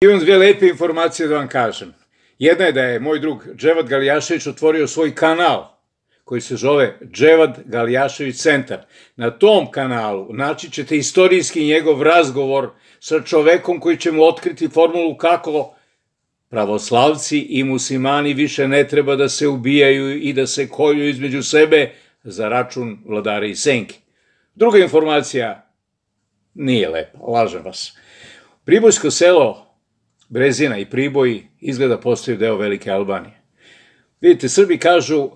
Imam dve lepe informacije da vam kažem. Jedna je da je moj drug Dževad Galijašević otvorio svoj kanal koji se zove Dževad Galijašević centar. Na tom kanalu naći ćete istorijski njegov razgovor sa čovekom koji će mu otkriti formulu kako pravoslavci i muslimani više ne treba da se ubijaju i da se kolju između sebe za račun vladare i senke. Druga informacija nije lepa, lažem vas. Pribojsko selo Brezina i Priboj izgleda postaju deo Velike Albanije. Vidite, Srbi kažu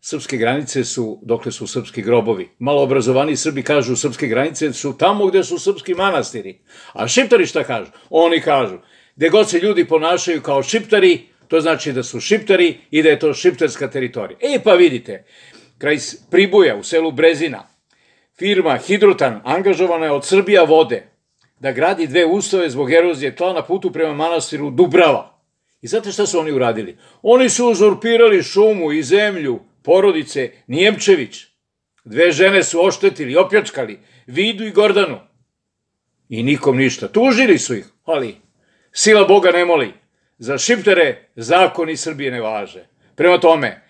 srpske granice su dokle su srpski grobovi. Malo obrazovani Srbi kažu srpske granice su tamo gde su srpski manastiri. A šiptari šta kažu? Oni kažu, gde god se ljudi ponašaju kao šiptari, to znači da su šiptari i da je to šiptarska teritorija. E pa vidite, kraj Priboja u selu Brezina, firma Hidrotan angažovana je od Srbija vode da gradi dve ustave zbog erozije tla na putu prema manastiru Dubrava. I znate šta su oni uradili? Oni su uzurpirali šumu i zemlju porodice Nijemčević. Dve žene su oštetili, opljačkali, Vidu i Gordanu. I nikom ništa. Tužili su ih, ali sila Boga ne moli. Za šiptere zakoni Srbije ne važe. Prema tome,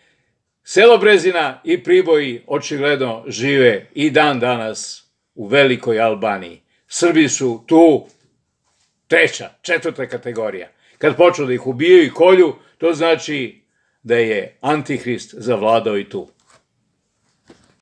selo Brezina i Priboji očigledno žive i dan danas u velikoj Albaniji. Srbi su tu treća, četvrta kategorija. Kad počnu da ih ubijaju i kolju, to znači da je Antihrist zavladao i tu.